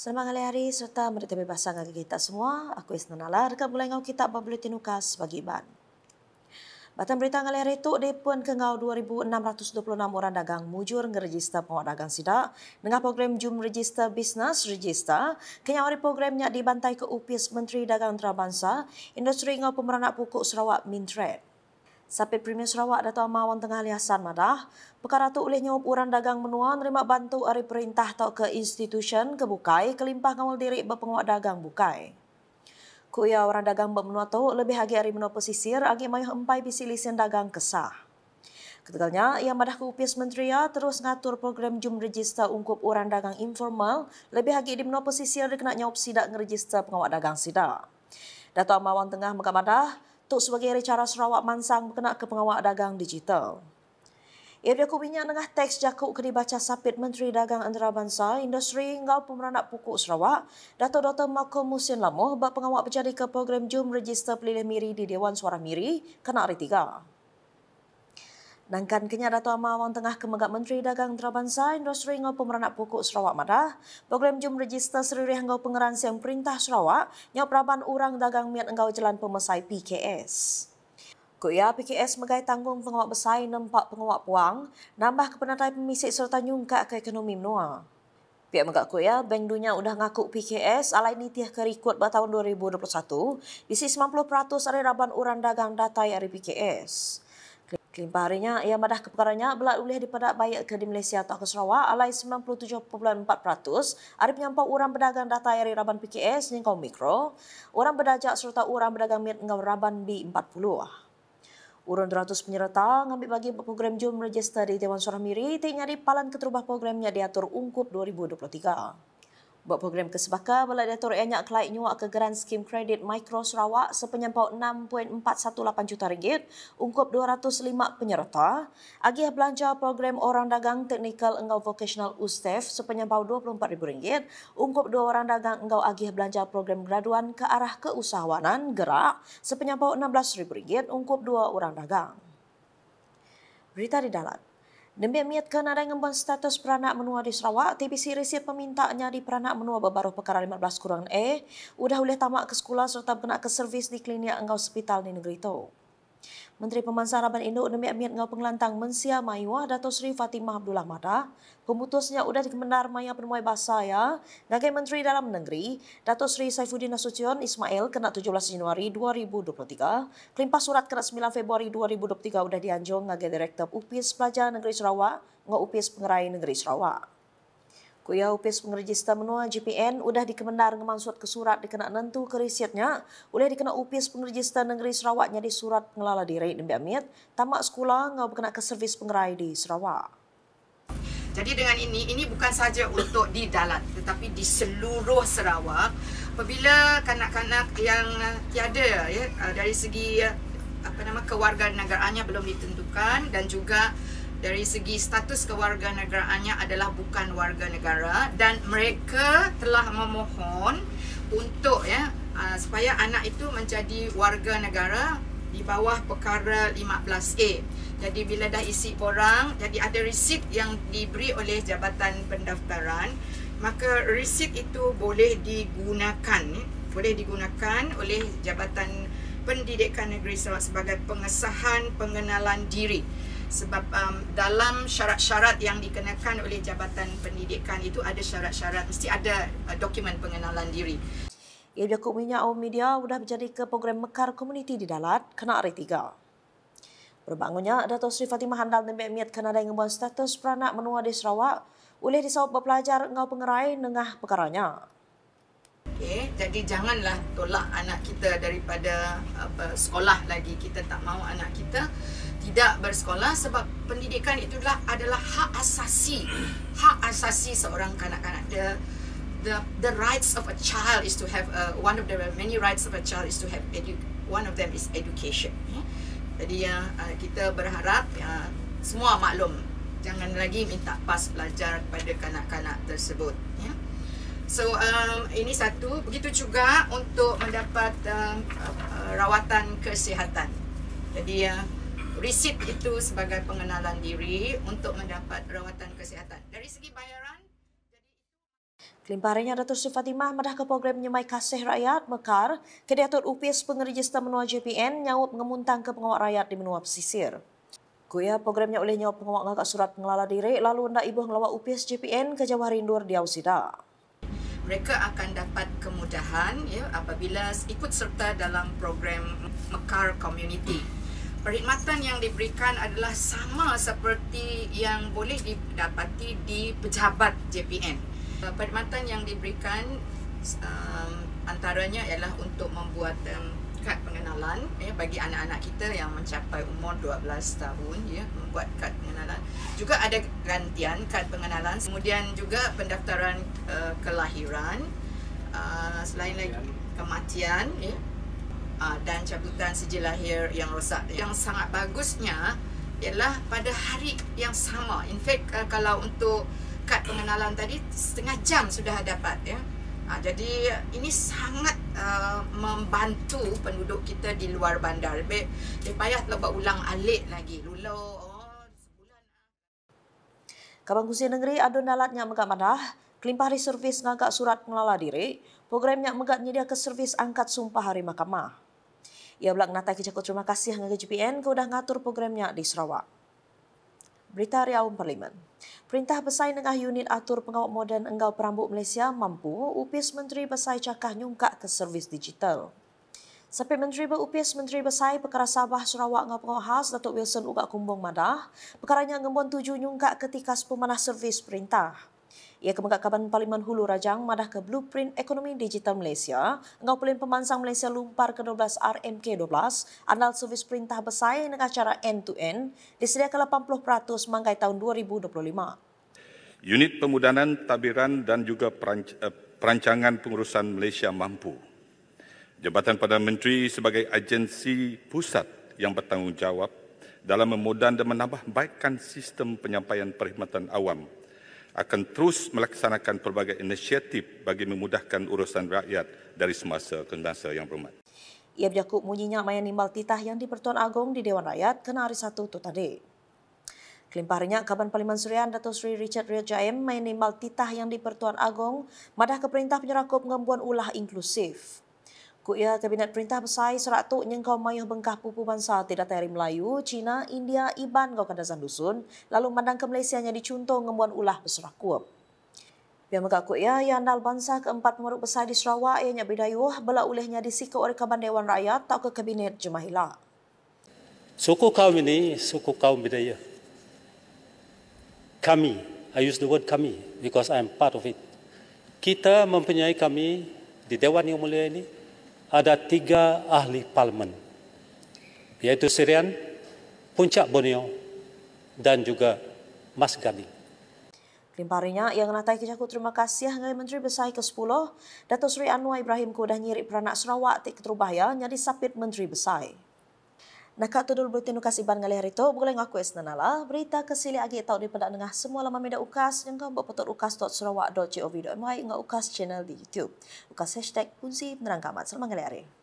Selamat hari hari serta merdeka bebasan bagi kita semua. Aku Isna Nala, rekan mulai ngau kita berbulutin ukas bagi Iban. Batang berita ngalih hari itu, dia pun ke ngau 2,626 orang dagang mujur ngeregister pengawal dagang sidak. Dengan program Jum Register Business Register, kenyawa programnya dibantai ke UPS Menteri Dagang Antarabangsa, industri ngau pemeranak Pukuk Sarawak Mintret. Sapit Premier Sarawak Dato' Amawan Tengah Liasan Madah, perkara tu oleh nyawab orang dagang menua nerima bantu dari perintah atau ke institusi ke Bukai kelimpah ngawal diri berpenguat dagang Bukai. Kuya orang dagang bermenua tu lebih lagi dari menua pesisir agi mayuh empai bisi lisin dagang kesah. Ketegalnya, ia madah ke upis menteri ya, terus mengatur program jum register ungkup orang dagang informal lebih lagi di menua pesisir dikena nyawab sidak ngeregister pengawat dagang sidak. Dato' Amawan Tengah Mekamadah, tuk sebagai recara Sarawak Mansang berkenak ke pengawal dagang digital. Ia biar kubinya dengan teks jakuk ke dibaca sapit Menteri Dagang Antarabangsa Industri Ngau Pemeranak Pukul Sarawak, Dato' Dr. Malcolm Musin Lamoh buat pengawal berjadi ke program Jum Register Pelilih Miri di Dewan Suara Miri, kena hari dan kan kenya Dato' Amar Awang Tengah Kemegat Menteri Dagang Terabangsa Industri Ngau Pemeranak Pokok Sarawak Madah. Program Jum Register Seriri Ngau Pengeran Siang Perintah Sarawak Nyau Peraban Orang Dagang Miat Ngau Jalan Pemesai PKS. Kuya PKS Megai Tanggung Penguat Besai nampak Penguat Puang Nambah Kepenatai Pemisik Serta Nyungkak Ke Ekonomi Menua. Pihak Megak Kuya, Bank Dunia Udah Ngaku PKS Alai tiah Kerikut Bah Tahun 2021 Bisi 90% Ari Raban urang Dagang Datai Ari PKS. PKS. Limpah harinya ia madah kepekarannya belak ulih daripada bayar ke di Malaysia atau ke Sarawak alai 97.4% hari penyampau orang berdagang data dari Raban PKS dan kaum mikro, orang berdajak serta orang berdagang mit dengan Raban B40. Urun 200 penyerta mengambil bagi program Jom Register di Dewan Surah Miri, tak nyari palan keterubah programnya diatur ungkup 2023. Buat program kesepaka, Bela Dato' Enyak Kelai nyuak ke Grand Scheme Kredit Mikro Sarawak sepenyampau 6.418 juta ringgit, ungkup 205 penyerta. Agih belanja program orang dagang teknikal engkau vocational USTEF sepenyampau 24 ribu ringgit, ungkup dua orang dagang engkau agih belanja program graduan ke arah keusahawanan gerak sepenyampau 16 ribu ringgit, ungkup dua orang dagang. Berita di dalam. Demi miat kena dengan buang status peranak menua di Sarawak, TBC resip pemintanya di peranak menua berbaru perkara 15 kurang E, udah boleh tamak ke sekolah serta kena ke servis di klinik atau hospital di negeri itu. Menteri Pemansar Aban Indo Demi Amiat Ngau Penglantang Mensia Maiwah Dato' Sri Fatimah Abdullah Mata, pemutusnya udah dikemenar Maya Permuai Basaya sebagai Menteri Dalam Negeri Dato' Sri Saifuddin Nasution Ismail kena 17 Januari 2023 kelimpah surat kena 9 Februari 2023 sudah dianjung sebagai Direktur UPIS Pelajar Negeri Sarawak Ngau UPIS Pengerai Negeri Sarawak. Kuya Upis Pengerja Sita Menua GPN udah dikemenar ngemansuat ke surat dikena nentu ke risetnya oleh dikena Upis Pengerja Sita Negeri Sarawak di surat pengelola diri dan biamit tamak sekolah ngau berkena ke servis pengerai di Sarawak. Jadi dengan ini, ini bukan saja untuk di dalat tetapi di seluruh Sarawak apabila kanak-kanak yang tiada ya, eh, dari segi apa nama kewarganegaraannya belum ditentukan dan juga dari segi status kewarganegaraannya adalah bukan warga negara dan mereka telah memohon untuk ya ah, supaya anak itu menjadi warga negara di bawah perkara 15A. Jadi bila dah isi borang, jadi ada resit yang diberi oleh Jabatan Pendaftaran, maka resit itu boleh digunakan, ya, boleh digunakan oleh Jabatan Pendidikan Negeri Sarawak sebagai pengesahan pengenalan diri sebab um, dalam syarat-syarat yang dikenakan oleh Jabatan Pendidikan itu ada syarat-syarat mesti ada uh, dokumen pengenalan diri. Ia Yakub Minyak Awam Media sudah berjari ke program Mekar Komuniti di Dalat, kena hari tiga. Berbangunnya, Dato' Sri Fatimah Handal dan Mek Miat kena yang membuat status peranak menua di Sarawak boleh disawak berpelajar ngau pengerai dengan perkaranya. Okay, jadi janganlah tolak anak kita daripada apa, sekolah lagi. Kita tak mau anak kita tidak bersekolah sebab pendidikan itulah adalah hak asasi hak asasi seorang kanak-kanak the the the rights of a child is to have a, uh, one of the many rights of a child is to have edu, one of them is education ya. jadi ya uh, kita berharap ya, semua maklum jangan lagi minta pas belajar kepada kanak-kanak tersebut ya so um ini satu begitu juga untuk mendapat um, uh, rawatan kesihatan jadi ya uh, Resit itu sebagai pengenalan diri untuk mendapat rawatan kesihatan. Dari segi bayaran, jadi Kelimparannya Datuk Sri Fatimah merah ke program Nyemai Kasih Rakyat Mekar, Kediatur UPS Pengerjista Menua JPN nyawut mengemuntang ke penguat rakyat di menua pesisir. Kuya programnya oleh nyawa penguat ngakak surat pengelala diri lalu hendak ibu ngelawa UPS JPN ke Jawa Rindur di Ausida. Mereka akan dapat kemudahan ya apabila ikut serta dalam program Mekar Community perkhidmatan yang diberikan adalah sama seperti yang boleh didapati di pejabat JPN. Eh, perkhidmatan yang diberikan um, antaranya ialah untuk membuat um, kad pengenalan ya bagi anak-anak kita yang mencapai umur 12 tahun ya membuat kad pengenalan. Juga ada gantian kad pengenalan, kemudian juga pendaftaran uh, kelahiran uh, selain lagi kematian ya uh, dan cabutan sijil lahir yang rosak. Yang sangat bagusnya ialah pada hari yang sama. In fact uh, kalau untuk kad pengenalan tadi setengah jam sudah dapat ya. Ha, jadi ini sangat uh, membantu penduduk kita di luar bandar. be, lebih payah terlalu buat ulang alik lagi. Lulu, oh, Kabang Kusi Negeri adun alat yang megak madah, kelimpah di servis ngangkat surat pengelola diri, program yang megak nyedia ke servis angkat sumpah hari mahkamah. Ia pula ngatai ke terima kasih dengan GPN ke udah ngatur programnya di Sarawak. Berita Riau Parlimen. Perintah Besai Nengah Unit Atur Pengawal Modern Enggau Perambut Malaysia mampu upis Menteri Besai Cakah nyungkak ke servis digital. Sepit Menteri Berupis Menteri Besai Perkara Sabah Sarawak dengan Pengawal Khas Datuk Wilson uga Kumbung Madah, perkaranya ngembon tuju nyungkak ketika pemanah servis perintah. Ia kemengkapkan Parlimen Hulu Rajang madah ke Blueprint Ekonomi Digital Malaysia. Engkau pelin pemansang Malaysia lumpar ke-12 RMK12 anal servis perintah besar dengan acara end-to-end disediakan 80% manggai tahun 2025. Unit pemudanan, tabiran dan juga peranc- eh, perancangan pengurusan Malaysia mampu. Jabatan Perdana Menteri sebagai agensi pusat yang bertanggungjawab dalam memudahkan dan menambah baikkan sistem penyampaian perkhidmatan awam akan terus melaksanakan pelbagai inisiatif bagi memudahkan urusan rakyat dari semasa ke semasa yang berhormat. Ia berjakup munyinya mayan nimbal titah yang dipertuan agong di Dewan Rakyat kena hari satu tu tadi. Kelimparnya Kaban Parlimen Surian Datuk Sri Richard Ria Jaim mayan nimbal titah yang dipertuan agong madah ke perintah penyerakup ngembuan ulah inklusif. Ya, Kabinet Perintah Besai Seratu Nyengkau Mayuh Bengkah Pupu Bansa Tidak Tayari Melayu, China, India, Iban, Kau Dusun, lalu mandang ke Malaysia yang dicuntung ngembuan ulah berserah kuap. mereka megak ya yang dal bansa keempat pemeruk besar di Sarawak, ianya berdayuh, belak ulehnya disika oleh Kaban Dewan Rakyat atau ke Kabinet Jemahila. Suku kaum ini, suku kaum berdaya. Kami, I use the word kami because I am part of it. Kita mempunyai kami di Dewan Yang Mulia ini, ada tiga ahli parlimen, yaitu Sirian, Puncak Borneo, dan juga Mas Gani. Limparinya yang natai kecakup terima kasih dengan Menteri Besar ke-10, datuk Sri Anwar Ibrahim Kudah Nyirik Peranak Sarawak Tik Ketrubahaya, nyari sapit Menteri Besar. Nak Nakak tudul berita nukas iban ngalih hari tu, boleh ngaku es nanala. Berita kesili lagi tahu di pendak dengah semua lama media ukas yang kau buat potong ukas dot serawak dot jovi dot my ngak ukas channel di YouTube. Ukas hashtag kunci menerang kamat. Selamat ngalih hari.